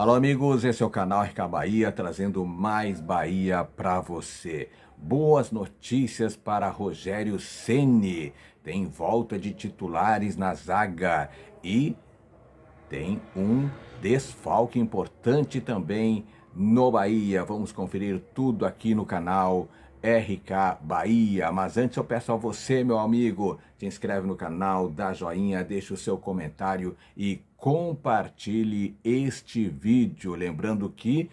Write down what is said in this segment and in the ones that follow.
Alô, amigos, esse é o canal RK Bahia, trazendo mais Bahia para você. Boas notícias para Rogério Ceni. Tem volta de titulares na zaga e tem um desfalque importante também no Bahia. Vamos conferir tudo aqui no canal RK Bahia. Mas antes eu peço a você, meu amigo, se inscreve no canal, dá joinha, deixa o seu comentário e compartilhe este vídeo. Lembrando que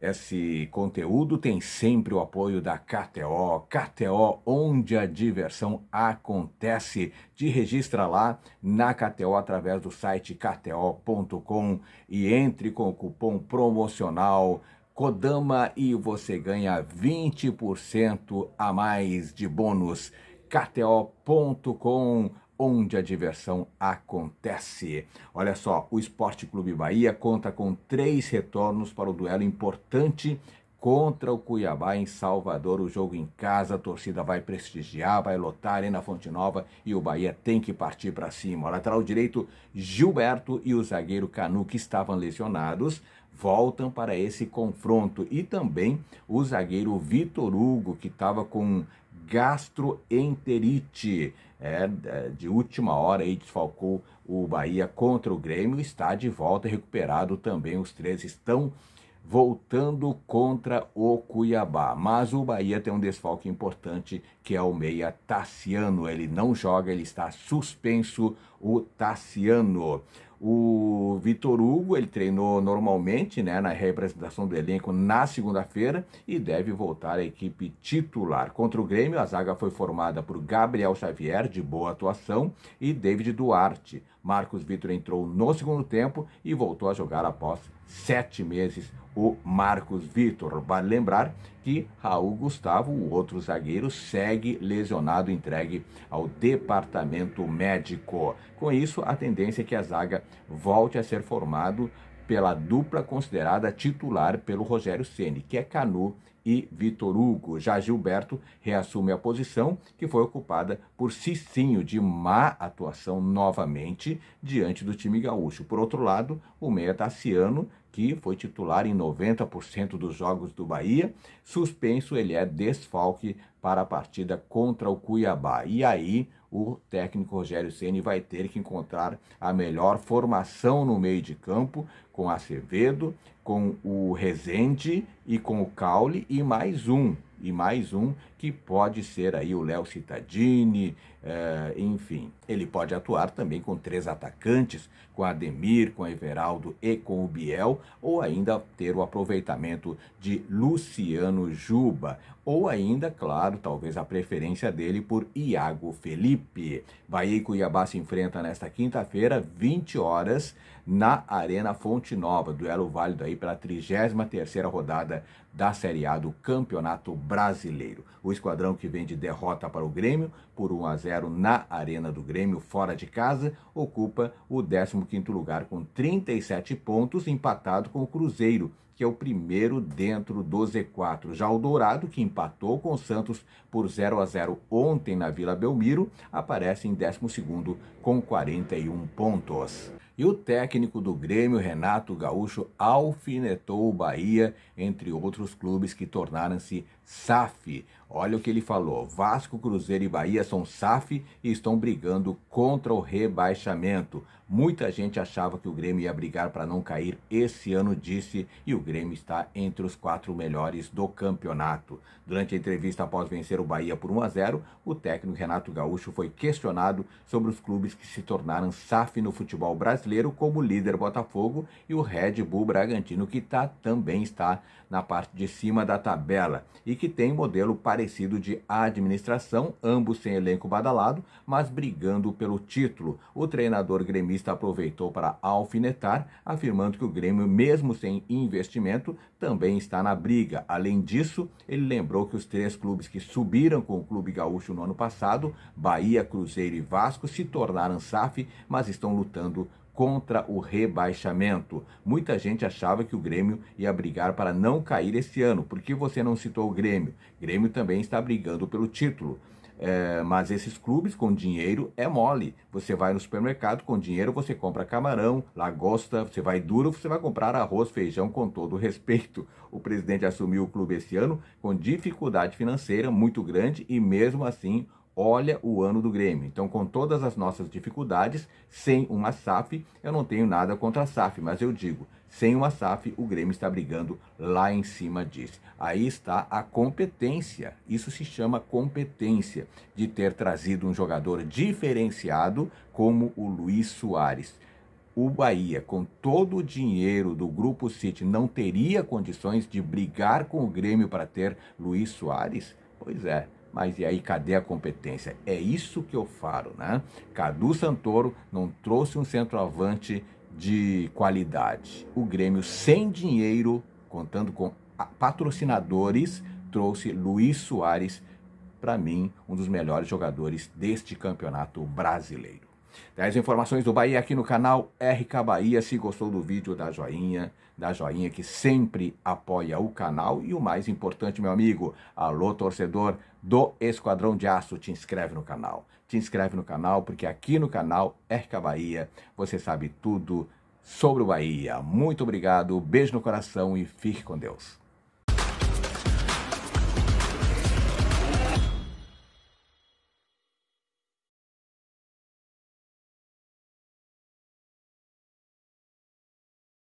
esse conteúdo tem sempre o apoio da KTO. KTO, onde a diversão acontece. Te registra lá na KTO através do site kto.com e entre com o cupom promocional Kodama e você ganha 20% a mais de bônus. KTO.com onde a diversão acontece. Olha só, o Esporte Clube Bahia conta com três retornos para o duelo importante contra o Cuiabá em Salvador. O jogo em casa, a torcida vai prestigiar, vai lotar a Arena Fonte Nova e o Bahia tem que partir para cima. O lateral direito Gilberto e o zagueiro Canu, que estavam lesionados, voltam para esse confronto. E também o zagueiro Vitor Hugo, que estava com gastroenterite. É, é, de última hora aí desfalcou o Bahia contra o Grêmio, está de volta recuperado também. Os três estão voltando contra o Cuiabá. Mas o Bahia tem um desfalque importante, que é o meia Tassiano. Ele não joga, ele está suspenso, o Tassiano. O Vitor Hugo, ele treinou normalmente, né, na representação do elenco na segunda-feira e deve voltar à equipe titular. Contra o Grêmio, a zaga foi formada por Gabriel Xavier, de boa atuação, e David Duarte. Marcos Vitor entrou no segundo tempo e voltou a jogar após sete meses o Marcos Vitor. Vale lembrar que Raul Gustavo, o outro zagueiro, segue lesionado entregue ao departamento médico. Com isso, a tendência é que a zaga volte a ser formado pela dupla considerada titular pelo Rogério Ceni, que é Canu e Vitor Hugo. Já Gilberto reassume a posição que foi ocupada por Cicinho, de má atuação novamente diante do time gaúcho. Por outro lado, o meia Tassiano, que foi titular em 90% dos jogos do Bahia, suspenso, ele é desfalque para a partida contra o Cuiabá. E aí, o técnico Rogério Ceni vai ter que encontrar a melhor formação no meio de campo com Acevedo, com o Rezende e com o Caule e mais um e mais um que pode ser aí o Léo Cittadini, é, enfim. Ele pode atuar também com três atacantes, com Ademir, com Everaldo e com o Biel, ou ainda ter o aproveitamento de Luciano Juba, ou ainda, claro, talvez a preferência dele por Iago Felipe. Bahia e Cuiabá se enfrentam nesta quinta-feira, 20 horas, na Arena Fonte Nova, duelo válido aí para a 33ª rodada da Série A do Campeonato brasileiro. O esquadrão que vem de derrota para o Grêmio por 1 a 0 na Arena do Grêmio, fora de casa, ocupa o 15º lugar com 37 pontos, empatado com o Cruzeiro, que é o primeiro dentro do Z4. Já o Dourado, que empatou com o Santos por 0 a 0 ontem na Vila Belmiro, aparece em 12 com 41 pontos. E o técnico do Grêmio, Renato Gaúcho, alfinetou o Bahia, entre outros clubes que tornaram-se SAF. Olha o que ele falou: Vasco, Cruzeiro e Bahia são SAF e estão brigando contra o rebaixamento. Muita gente achava que o Grêmio ia brigar para não cair esse ano, disse, e o Grêmio está entre os quatro melhores do campeonato. Durante a entrevista após vencer o Bahia por 1 a 0, o técnico Renato Gaúcho foi questionado sobre os clubes que se tornaram SAF no futebol brasileiro, como o líder Botafogo e o Red Bull Bragantino, que tá, também está na parte de cima da tabela e que tem modelo parecido parecido de administração, ambos sem elenco badalado, mas brigando pelo título. O treinador gremista aproveitou para alfinetar, afirmando que o Grêmio, mesmo sem investimento, também está na briga. Além disso, ele lembrou que os três clubes que subiram com o Clube Gaúcho no ano passado, Bahia, Cruzeiro e Vasco, se tornaram SAF, mas estão lutando contra o rebaixamento. Muita gente achava que o Grêmio ia brigar para não cair esse ano. Por que você não citou o Grêmio? Grêmio também está brigando pelo título. É, mas esses clubes com dinheiro é mole. Você vai no supermercado com dinheiro, você compra camarão, lagosta, você vai duro, você vai comprar arroz, feijão, com todo respeito. O presidente assumiu o clube esse ano com dificuldade financeira muito grande e mesmo assim Olha o ano do Grêmio. Então, com todas as nossas dificuldades, sem uma SAF, eu não tenho nada contra a SAF, mas eu digo, sem uma SAF, o Grêmio está brigando lá em cima disso. Aí está a competência. Isso se chama competência de ter trazido um jogador diferenciado como o Luiz Soares o Bahia, com todo o dinheiro do Grupo City, não teria condições de brigar com o Grêmio para ter Luiz Soares? Pois é, mas e aí, cadê a competência? É isso que eu falo, né? Cadu Santoro não trouxe um centroavante de qualidade. O Grêmio, sem dinheiro, contando com patrocinadores, trouxe Luiz Soares, para mim, um dos melhores jogadores deste campeonato brasileiro. As informações do Bahia aqui no canal RK Bahia. Se gostou do vídeo, dá joinha, dá joinha que sempre apoia o canal. E o mais importante, meu amigo, alô torcedor do Esquadrão de Aço, te inscreve no canal. Te inscreve no canal, porque aqui no canal RK Bahia você sabe tudo sobre o Bahia. Muito obrigado, beijo no coração e fique com Deus.